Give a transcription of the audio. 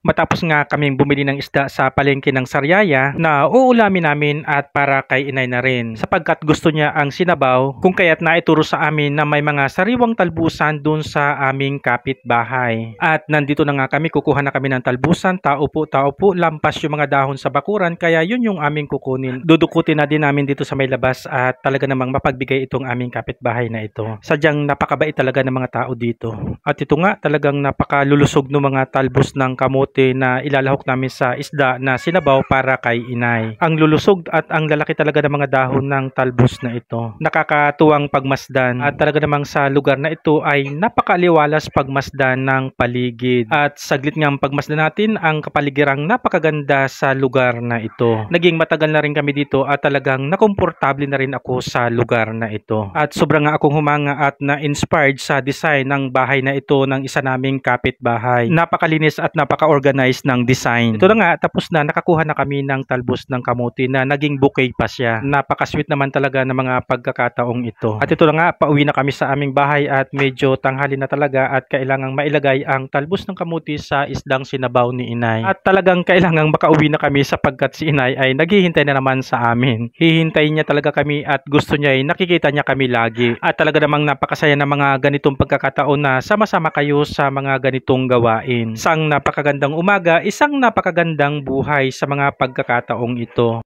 Matapos nga kaming bumili ng isda sa palengke ng saryaya na uulamin namin at para kay inay na rin sapagkat gusto niya ang sinabaw kung kaya't naituro sa amin na may mga sariwang talbusan dun sa aming kapitbahay. At nandito na nga kami, kukuha na kami ng talbusan, tao po, tao po, lampas yung mga dahon sa bakuran kaya yun yung aming kukunin. Dudukutin na din namin dito sa may labas at talaga namang mapagbigay itong aming kapitbahay na ito. Sadyang napakabait talaga ng mga tao dito. At ito nga talagang napakalulusog ng mga talbos ng kamote kamote na ilalahok namin sa isda na sinabaw para kay inay. Ang lulusog at ang lalaki talaga ng mga dahon ng talbos na ito. Nakakatuwang pagmasdan at talaga namang sa lugar na ito ay napakaliwalas pagmasdan ng paligid. At saglit ngang pagmasdan natin ang kapaligirang napakaganda sa lugar na ito. Naging matagal na rin kami dito at talagang nakomportable na rin ako sa lugar na ito. At sobrang akong humanga at na-inspired sa design ng bahay na ito ng isa naming kapitbahay. Napakalinis at napaka organize ng design. Ito na nga, tapos na, nakakuha na kami ng talbos ng kamote na naging bouquet pa siya. Napakasweet naman talaga ng mga pagkakataong ito. At ito na nga, pauwi na kami sa aming bahay at medyo tanghali na talaga at kailangang mailagay ang talbos ng kamote sa isdang sinabaw ni inay. At talagang kailangang makauwi na kami sapagkat si inay ay naghihintay na naman sa amin. Hihintay niya talaga kami at gusto niya ay nakikita niya kami lagi. At talaga namang napakasaya ng mga ganitong pagkakataon na sama-sama kayo sa mga ganitong gawain. Sang napakaganda magandang umaga, isang napakagandang buhay sa mga pagkakataong ito.